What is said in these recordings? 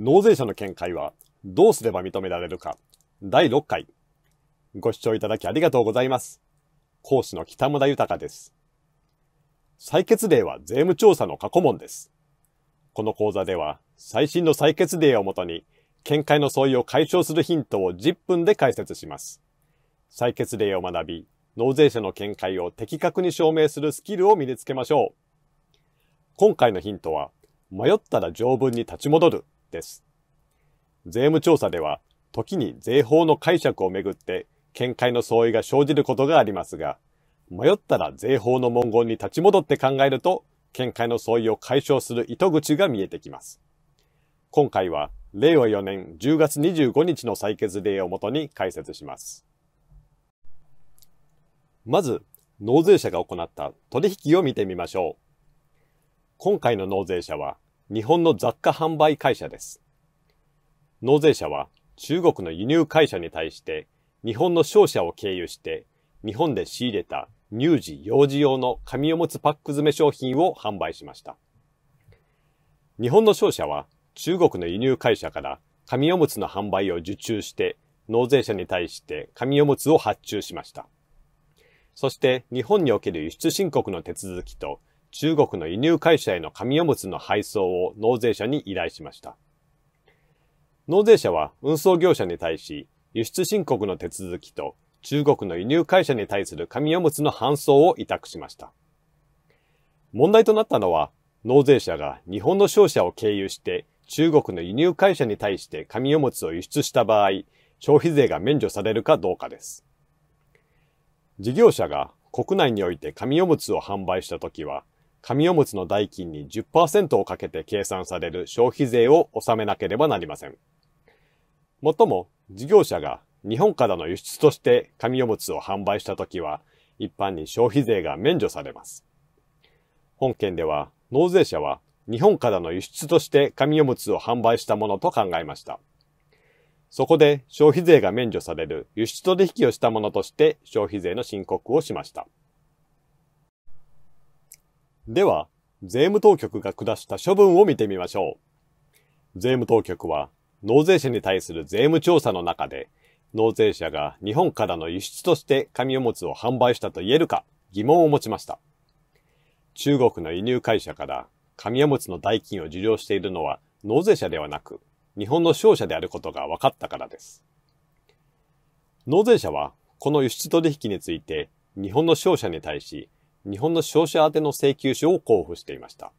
納税者の見解はどうすれば認められるか第6回ご視聴いただきありがとうございます。講師の北村豊です。採決例は税務調査の過去問です。この講座では最新の採決例をもとに見解の相違を解消するヒントを10分で解説します。採決例を学び、納税者の見解を的確に証明するスキルを身につけましょう。今回のヒントは迷ったら条文に立ち戻るです。税務調査では、時に税法の解釈をめぐって見解の相違が生じることがありますが、迷ったら税法の文言に立ち戻って考えると、見解の相違を解消する糸口が見えてきます。今回は、令和4年10月25日の採決例をもとに解説します。まず、納税者が行った取引を見てみましょう。今回の納税者は日本の雑貨販売会社です。納税者は中国の輸入会社に対して日本の商社を経由して日本で仕入れた乳児幼児用の紙おむつパック詰め商品を販売しました。日本の商社は中国の輸入会社から紙おむつの販売を受注して納税者に対して紙おむつを発注しました。そして日本における輸出申告の手続きと中国の輸入会社への紙おむつの配送を納税者に依頼しました。納税者は運送業者に対し、輸出申告の手続きと中国の輸入会社に対する紙おむつの搬送を委託しました。問題となったのは、納税者が日本の商社を経由して中国の輸入会社に対して紙おむつを輸出した場合、消費税が免除されるかどうかです。事業者が国内において紙おむつを販売したときは、紙おむつの代金に10%をかけて計算される消費税を納めなければなりません。もっとも、事業者が日本からの輸出として紙おむつを販売したときは、一般に消費税が免除されます。本件では、納税者は日本からの輸出として紙おむつを販売したものと考えました。そこで消費税が免除される輸出取引をしたものとして消費税の申告をしました。では、税務当局が下した処分を見てみましょう。税務当局は、納税者に対する税務調査の中で、納税者が日本からの輸出として紙おむつを販売したと言えるか疑問を持ちました。中国の輸入会社から紙おむつの代金を受領しているのは納税者ではなく、日本の商社であることが分かったからです。納税者は、この輸出取引について、日本の商社に対し、日本の商社宛ての請求書を交付していました。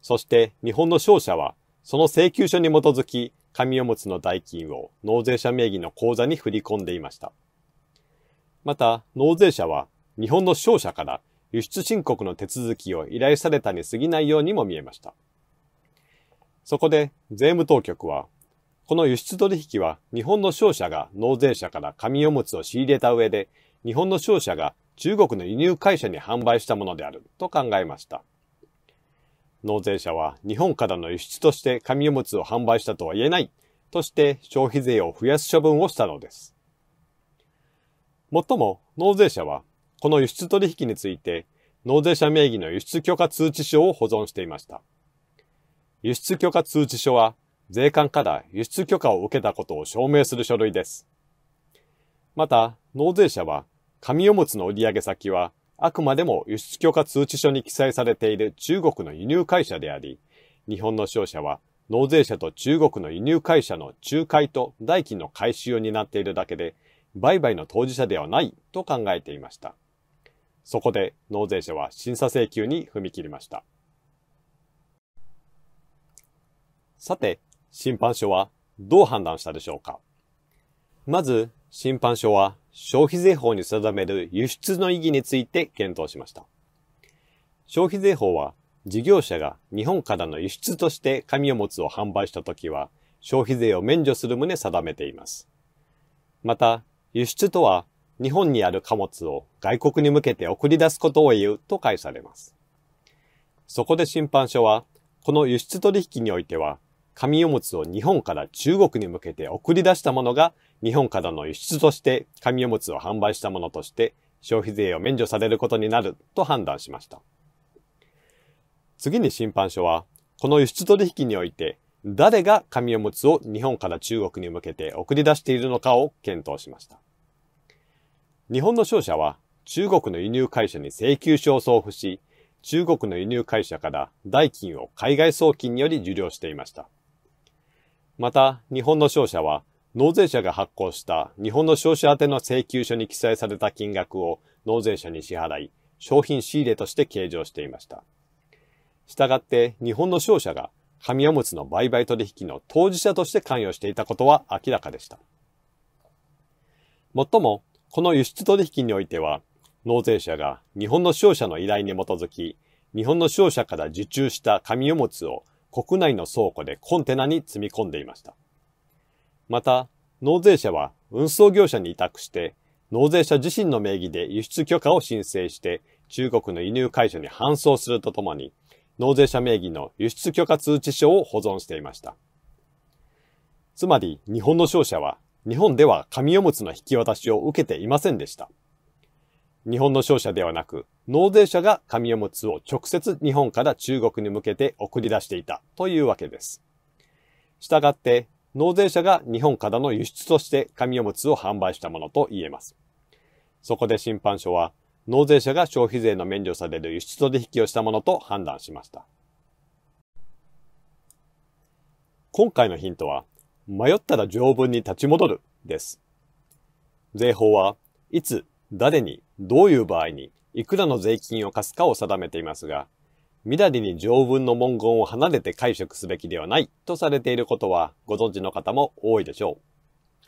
そして日本の商社はその請求書に基づき紙おむつの代金を納税者名義の口座に振り込んでいました。また納税者は日本の商社から輸出申告の手続きを依頼されたに過ぎないようにも見えました。そこで税務当局は、この輸出取引は日本の商社が納税者から紙おむつを仕入れた上で、日本の商社が中国の輸入会社に販売したものであると考えました。納税者は日本からの輸出として紙おむつを販売したとは言えないとして消費税を増やす処分をしたのです。もっとも納税者はこの輸出取引について納税者名義の輸出許可通知書を保存していました。輸出許可通知書は税関から輸出許可を受けたことを証明する書類です。また、納税者は紙おむつの売上先は、あくまでも輸出許可通知書に記載されている中国の輸入会社であり、日本の商社は納税者と中国の輸入会社の仲介と代金の回収を担っているだけで、売買の当事者ではないと考えていました。そこで納税者は審査請求に踏み切りました。さて、審判所はどう判断したでしょうかまず、審判所は消費税法に定める輸出の意義について検討しました。消費税法は事業者が日本からの輸出として紙おむつを販売したときは消費税を免除する旨定めています。また、輸出とは日本にある貨物を外国に向けて送り出すことを言うと解されます。そこで審判所は、この輸出取引においては紙おむつを日本から中国に向けて送り出したものが日本からの輸出として紙おむつを販売したものとして消費税を免除されることになると判断しました。次に審判所は、この輸出取引において誰が紙おむつを日本から中国に向けて送り出しているのかを検討しました。日本の商社は中国の輸入会社に請求書を送付し、中国の輸入会社から代金を海外送金により受領していました。また、日本の商社は、納税者が発行した日本の商社宛ての請求書に記載された金額を納税者に支払い、商品仕入れとして計上していました。したがって日本の商社が紙おむつの売買取引の当事者として関与していたことは明らかでした。もっとも、この輸出取引においては、納税者が日本の商社の依頼に基づき、日本の商社から受注した紙おむつを国内の倉庫でコンテナに積み込んでいました。また、納税者は運送業者に委託して、納税者自身の名義で輸出許可を申請して中国の輸入会社に搬送するとともに、納税者名義の輸出許可通知書を保存していました。つまり、日本の商社は日本では紙おむつの引き渡しを受けていませんでした。日本の商社ではなく、納税者が紙おむつを直接日本から中国に向けて送り出していたというわけです。したがって、納税者が日本からの輸出として紙おむつを販売したものと言えます。そこで審判所は、納税者が消費税の免除される輸出取引をしたものと判断しました。今回のヒントは、迷ったら条文に立ち戻るです。税法はいつ誰に、どういう場合に、いくらの税金を課すかを定めていますが、みだりに条文の文言を離れて解釈すべきではないとされていることはご存知の方も多いでしょう。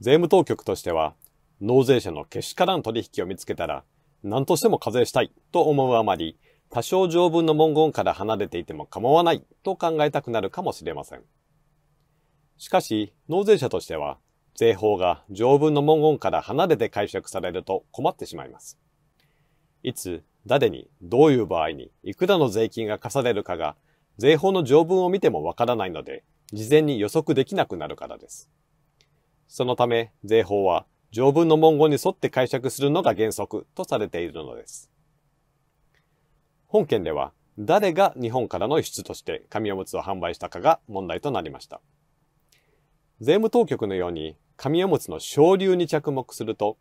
税務当局としては、納税者のけしからん取引を見つけたら、何としても課税したいと思うあまり、多少条文の文言から離れていても構わないと考えたくなるかもしれません。しかし、納税者としては、税法が条文の文言から離れて解釈されると困ってしまいます。いつ、誰に、どういう場合に、いくらの税金が課されるかが、税法の条文を見てもわからないので、事前に予測できなくなるからです。そのため、税法は条文の文言に沿って解釈するのが原則とされているのです。本件では、誰が日本からの輸出として紙おむつを販売したかが問題となりました。税務当局のように紙おむつの省流に着目すると、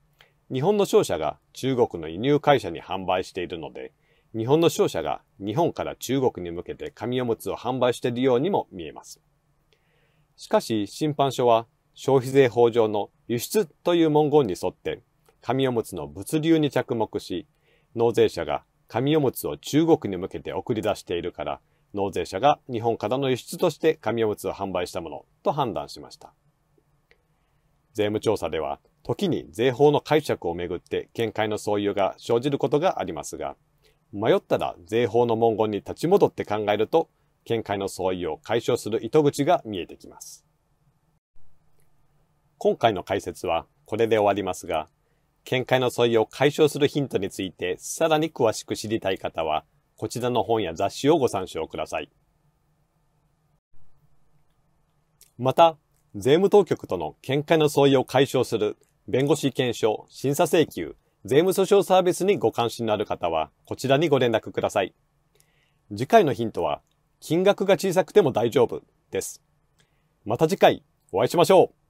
日本の商社が中国の輸入会社に販売しているので、日本の商社が日本から中国に向けて紙おむつを販売しているようにも見えます。しかし、審判所は消費税法上の輸出という文言に沿って、紙おむつの物流に着目し、納税者が紙おむつを中国に向けて送り出しているから、納税者が日本からの輸出として紙おむつを販売したものと判断しました。税務調査では、時に税法の解釈をめぐって見解の相違が生じることがありますが、迷ったら税法の文言に立ち戻って考えると、見解の相違を解消する糸口が見えてきます。今回の解説はこれで終わりますが、見解の相違を解消するヒントについてさらに詳しく知りたい方は、こちらの本や雑誌をご参照ください。また、税務当局との見解の相違を解消する弁護士検証、審査請求、税務訴訟サービスにご関心のある方は、こちらにご連絡ください。次回のヒントは、金額が小さくても大丈夫です。また次回、お会いしましょう